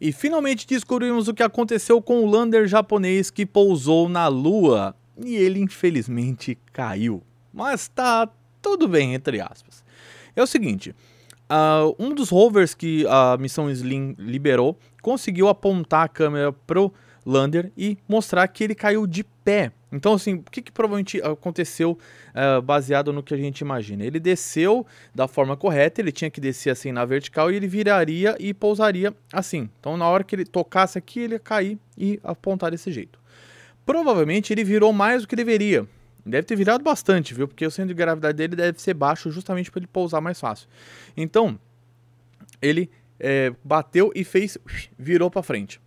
E finalmente descobrimos o que aconteceu com o lander japonês que pousou na Lua. E ele infelizmente caiu. Mas tá tudo bem, entre aspas. É o seguinte: uh, um dos rovers que a missão Slim liberou conseguiu apontar a câmera pro Lander e mostrar que ele caiu de pé. Então, assim, o que, que provavelmente aconteceu uh, baseado no que a gente imagina? Ele desceu da forma correta, ele tinha que descer assim na vertical e ele viraria e pousaria assim. Então, na hora que ele tocasse aqui, ele ia cair e apontar desse jeito. Provavelmente ele virou mais do que deveria. Deve ter virado bastante, viu? Porque o centro de gravidade dele deve ser baixo justamente para ele pousar mais fácil. Então, ele é, bateu e fez, virou para frente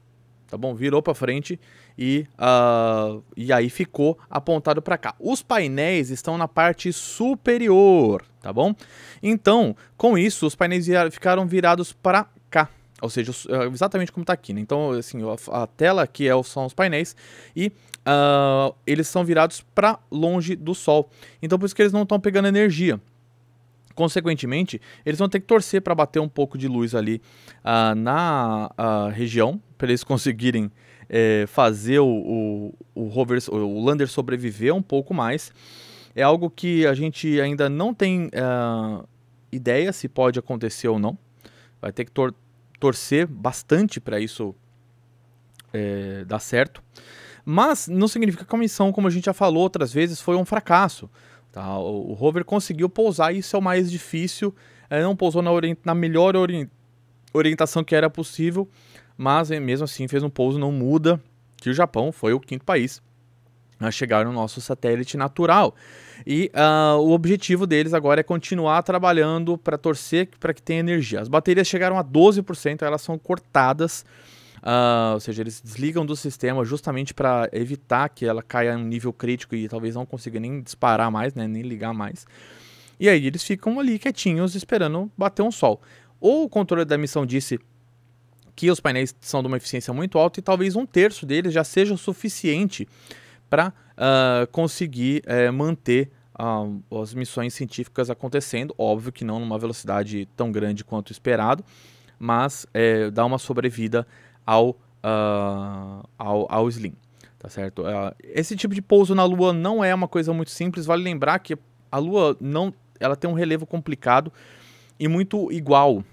tá bom? Virou para frente e, uh, e aí ficou apontado para cá. Os painéis estão na parte superior, tá bom? Então, com isso, os painéis ficaram virados para cá. Ou seja, ah, exatamente como está aqui, né? Então, assim, a, tela aqui é, são os painéis e uh, eles são virados para longe do sol. Então, por isso que eles não estão pegando energia. Consequentemente, eles vão ter que torcer para bater um pouco de luz ali uh, na uh, região para eles conseguirem é, fazer o, o, o, o lander sobreviver um pouco mais. É algo que a gente ainda não tem uh, ideia se pode acontecer ou não. Vai ter que tor torcer bastante para isso é, dar certo. Mas não significa que a missão, como a gente já falou outras vezes, foi um fracasso. Tá? O, o rover conseguiu pousar, isso é o mais difícil. É, não pousou na, na melhor ori orientação que era possível, mas é, mesmo assim fez um pouso não muda que o Japão foi o quinto país a chegar no nosso satélite natural. E uh, o objetivo deles agora é continuar trabalhando para torcer para que tenha energia. As baterias chegaram a 12%, elas são cortadas, uh, ou seja, eles desligam do sistema justamente para evitar que ela caia em um nível crítico e talvez não consiga nem disparar mais, né, nem ligar mais. E aí eles ficam ali quietinhos esperando bater um sol. Ou o controle da missão disse que os painéis são de uma eficiência muito alta e talvez um terço deles já seja o suficiente para uh, ah, conseguir uh, manter uh, as missões científicas acontecendo. Óbvio que não numa velocidade tão grande quanto esperado, mas eh, dá uma sobrevida ao, ah, ao, ao Slim. Tá certo? esse tipo de pouso na Lua não é uma coisa muito simples. Vale lembrar que a Lua não, ela tem um relevo complicado e muito igual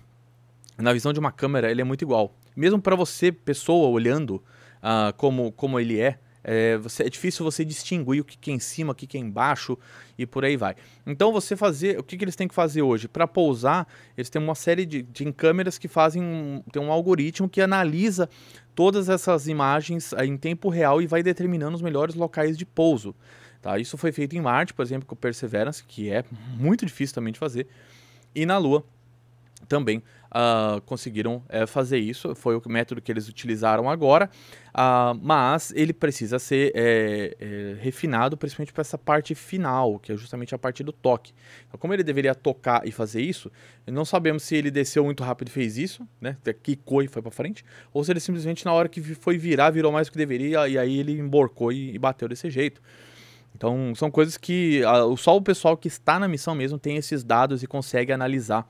na visão de uma câmera, ele é muito igual. Mesmo para você, pessoa, olhando uh, como, como ele é, é, você, é, difícil você distinguir o que, que é em cima, o que, que é embaixo e por aí vai. Então você fazer, o que, que eles têm que fazer hoje? Para pousar, eles têm uma série de, de câmeras que fazem, um, tem um algoritmo que analisa todas essas imagens ah, em tempo real e vai determinando os melhores locais de pouso. Tá? Isso foi feito em Marte, por exemplo, com o Perseverance, que é muito difícil também de fazer, e na Lua também uh, conseguiram uh, fazer isso. Foi o método que eles utilizaram agora, uh, mas ele precisa ser eh, eh, refinado, principalmente para essa parte final, que é justamente a parte do toque. Então, como ele deveria tocar e fazer isso, não sabemos se ele desceu muito rápido e fez isso, né? Quicou e foi para frente, ou se ele simplesmente na hora que foi virar, virou mais do que deveria e aí ele emborcou e, e bateu desse jeito. Então, são coisas que ah, só o pessoal que está na missão mesmo tem esses dados e consegue analisar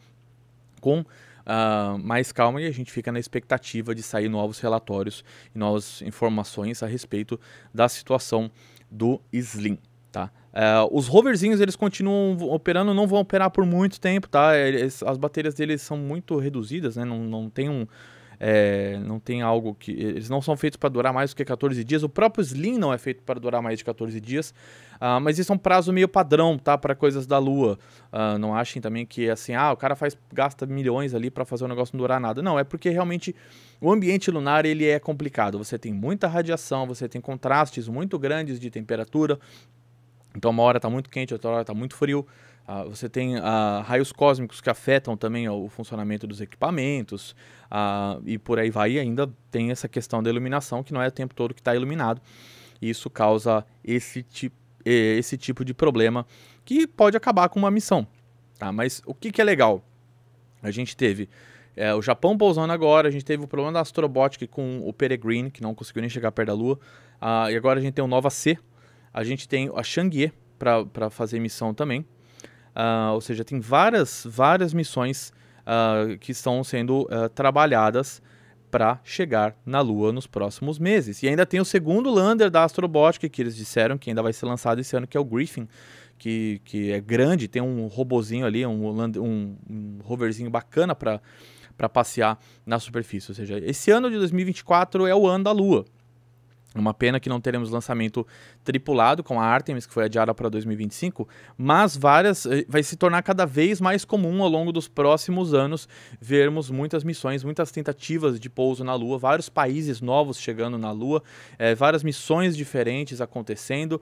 com uh, mais calma e a gente fica na expectativa de sair novos relatórios e novas informações a respeito da situação do Slim. Tá? Uh, os roverzinhos eles continuam operando, não vão operar por muito tempo, tá? Eles, as baterias deles são muito reduzidas, né? Não, não tem um, é, não tem algo que. Eles não são feitos para durar mais do que 14 dias. O próprio Slim não é feito para durar mais de 14 dias. Uh, mas isso é um prazo meio padrão, tá? Para coisas da Lua. Uh, não achem também que é assim, ah, o cara faz, gasta milhões ali para fazer um negócio não durar nada. Não, é porque realmente o ambiente lunar ele é complicado. Você tem muita radiação, você tem contrastes muito grandes de temperatura. Então uma hora está muito quente, outra hora está muito frio. Ah, você tem ah, raios cósmicos que afetam também o funcionamento dos equipamentos, ah, e por aí vai. E ainda tem essa questão da iluminação, que não é o tempo todo que está iluminado. E isso causa esse, ti é, esse tipo de problema que pode acabar com uma missão. Tá? Mas o que, que é legal? A gente teve é, o Japão pousando agora, a gente teve o problema da Astrobotic com o Peregrine, que não conseguiu nem chegar perto da Lua. Uh, e agora a gente tem o Nova C, a gente tem a Chang'e para fazer missão também. Uh, ou seja, tem várias, várias missões uh, que estão sendo uh, trabalhadas para chegar na Lua nos próximos meses. E ainda tem o segundo lander da Astrobotic, que eles disseram que ainda vai ser lançado esse ano, que é o Griffin, que, que é grande, tem um robozinho ali, um, lander, um, um roverzinho bacana para passear na superfície. Ou seja, esse ano de 2024 é o ano da Lua. Uma pena que não teremos lançamento tripulado com a Artemis, que foi adiada para 2025, mas várias eh, vai se tornar cada vez mais comum ao longo dos próximos anos vermos muitas missões, muitas tentativas de pouso na Lua, vários países novos chegando na Lua, é, várias missões diferentes acontecendo.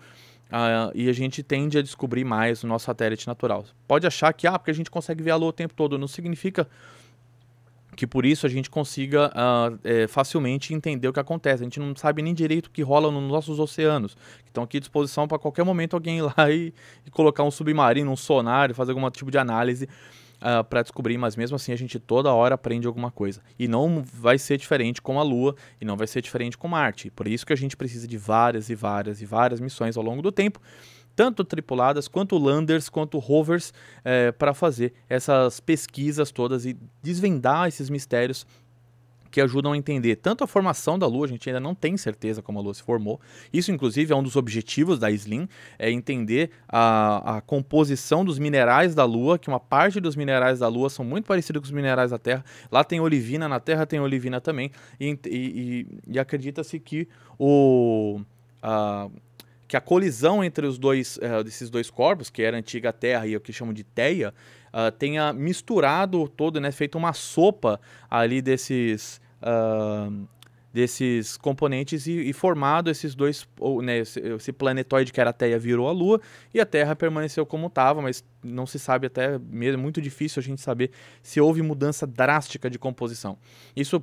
Uh, e a gente tende a descobrir mais o nosso satélite natural. Pode achar que, ah, porque a gente consegue ver a Lua o tempo todo, não significa que por isso a gente consiga uh, é, facilmente entender o que acontece. A gente não sabe nem direito o que rola nos nossos oceanos, que estão aqui à disposição para qualquer momento alguém ir lá e, e, colocar um submarino, um sonar, fazer algum tipo de análise uh, ah, para descobrir, mas mesmo assim a gente toda hora aprende alguma coisa. E não vai ser diferente com a Lua e não vai ser diferente com Marte. Por isso que a gente precisa de várias e várias e várias missões ao longo do tempo tanto tripuladas quanto landers, quanto rovers, é, para fazer essas pesquisas todas e desvendar esses mistérios que ajudam a entender tanto a formação da Lua, a gente ainda não tem certeza como a Lua se formou. Isso, inclusive, é um dos objetivos da SLIM, é entender a, a, composição dos minerais da Lua, que uma parte dos minerais da Lua são muito parecidos com os minerais da Terra. Lá tem olivina, na Terra tem olivina também, e, e, e acredita-se que o... A, que a colisão entre os dois, uh, desses dois corpos, que era a antiga Terra e o que chamam de Teia, uh, tenha misturado todo, né, feito uma sopa ali desses, uh, desses componentes e, e, formado esses dois, ou, né, esse, esse planetoide que era a Teia virou a Lua e a Terra permaneceu como estava, mas não se sabe até mesmo, é muito difícil a gente saber se houve mudança drástica de composição. Isso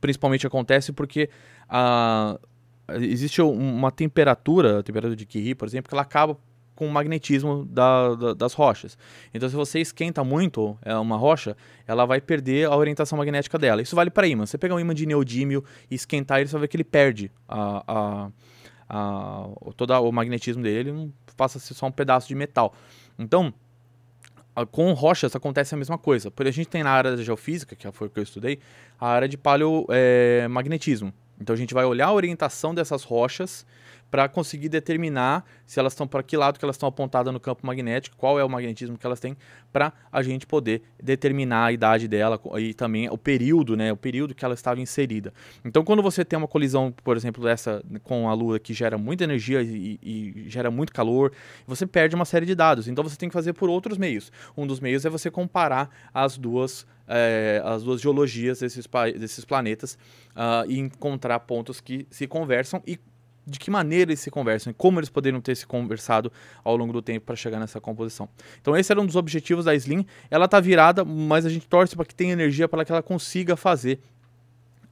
principalmente acontece porque a uh, existe uma temperatura, a temperatura de Curie, por exemplo, que ela acaba com o magnetismo da, da, das rochas. Então, se você esquenta muito é, uma rocha, ela vai perder a orientação magnética dela. Isso vale para ímã. Você pegar um ímã de neodímio e esquentar ele, você vai ver que ele perde a, a, a, todo o magnetismo dele, passa a ser só um pedaço de metal. Então, com rochas acontece a mesma coisa. a gente tem na área da geofísica, que foi o que eu estudei, a área de paleomagnetismo. É, então a gente vai olhar a orientação dessas rochas para conseguir determinar se elas estão para que lado que elas estão apontadas no campo magnético, qual é o magnetismo que elas têm, para a gente poder determinar a idade dela e também o período, né, o período que ela estava inserida. Então, quando você tem uma colisão, por exemplo, dessa com a Lua que gera muita energia e, e gera muito calor, você perde uma série de dados. Então, você tem que fazer por outros meios. Um dos meios é você comparar as duas é, as duas geologias desses, desses planetas uh, e encontrar pontos que se conversam e de que maneira eles se conversam e como eles poderiam ter se conversado ao longo do tempo para chegar nessa composição. Então esse era um dos objetivos da Slim. Ela tá virada, mas a gente torce para que tenha energia para que ela consiga fazer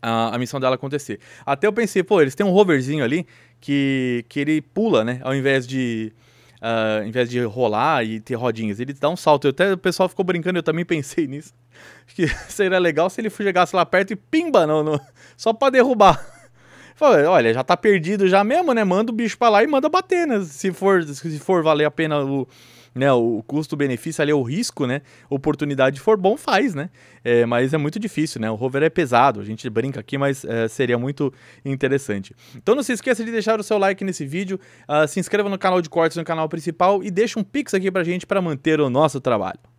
a, a, missão dela acontecer. Até eu pensei, pô, eles têm um roverzinho ali que, que ele pula, né? Ao invés de uh, ah, em de rolar e ter rodinhas. Ele dá um salto. Eu até o pessoal ficou brincando, eu também pensei nisso. Acho que seria legal se ele chegasse lá perto e pimba, não, não só para derrubar olha, já tá perdido já mesmo, né? Manda o bicho pra lá e manda bater, né? Se for, se for valer a pena o, né, o custo-benefício ali, o risco, né? Oportunidade for bom, faz, né? É, mas é muito difícil, né? O rover é pesado, a gente brinca aqui, mas é, seria muito interessante. Então não se esqueça de deixar o seu like nesse vídeo, uh, se inscreva no canal de cortes, no canal principal e deixa um pix aqui pra gente para manter o nosso trabalho.